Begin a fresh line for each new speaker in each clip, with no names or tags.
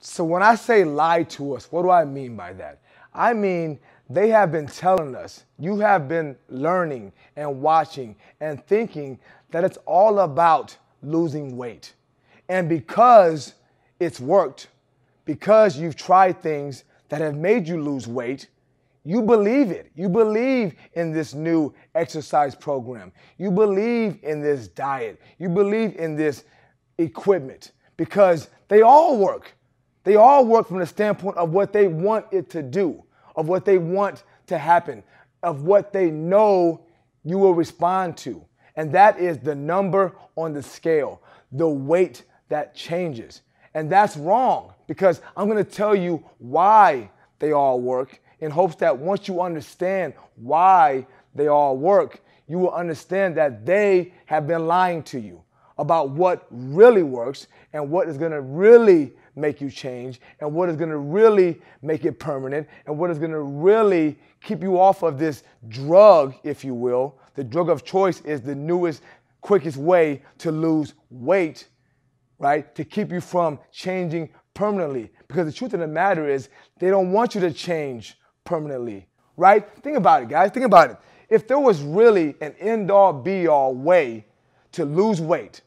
So when I say lie to us, what do I mean by that? I mean, they have been telling us, you have been learning and watching and thinking that it's all about losing weight. And because it's worked, because you've tried things that have made you lose weight, you believe it. You believe in this new exercise program. You believe in this diet. You believe in this equipment because they all work. They all work from the standpoint of what they want it to do, of what they want to happen, of what they know you will respond to. And that is the number on the scale, the weight that changes. And that's wrong because I'm going to tell you why they all work in hopes that once you understand why they all work, you will understand that they have been lying to you about what really works and what is going to really make you change and what is going to really make it permanent and what is going to really keep you off of this drug, if you will. The drug of choice is the newest, quickest way to lose weight, right? To keep you from changing permanently. Because the truth of the matter is, they don't want you to change permanently, right? Think about it, guys. Think about it. If there was really an end all be all way to lose weight,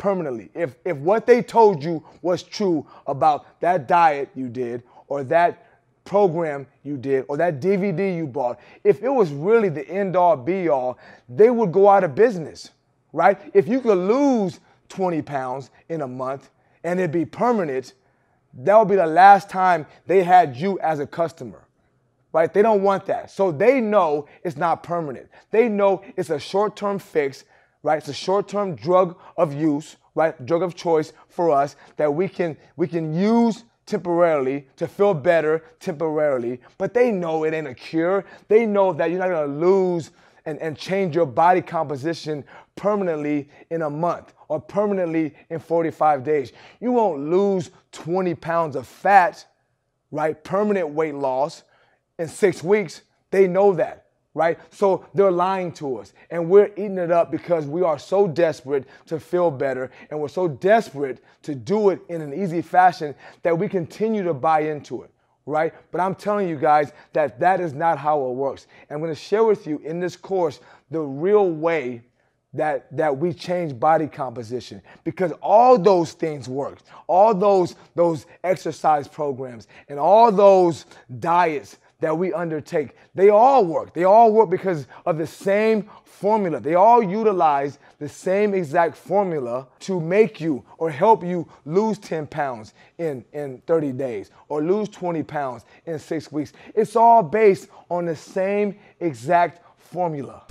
permanently. If, if what they told you was true about that diet you did or that program you did or that DVD you bought, if it was really the end all be all, they would go out of business, right? If you could lose 20 pounds in a month and it be permanent, that would be the last time they had you as a customer right? They don't want that. So they know it's not permanent. They know it's a short term fix right? It's a short-term drug of use, right? Drug of choice for us that we can we can use temporarily to feel better temporarily. But they know it ain't a cure. They know that you're not gonna lose and, and change your body composition permanently in a month or permanently in 45 days. You won't lose 20 pounds of fat, right? Permanent weight loss in six weeks. They know that right? So they're lying to us, and we're eating it up because we are so desperate to feel better, and we're so desperate to do it in an easy fashion that we continue to buy into it, right? But I'm telling you guys that that is not how it works. And I'm going to share with you in this course the real way that that we change body composition because all those things work all those those exercise programs and all those diets that we undertake, they all work. They all work because of the same formula. They all utilize the same exact formula to make you or help you lose 10 pounds in, in 30 days or lose 20 pounds in six weeks. It's all based on the same exact formula.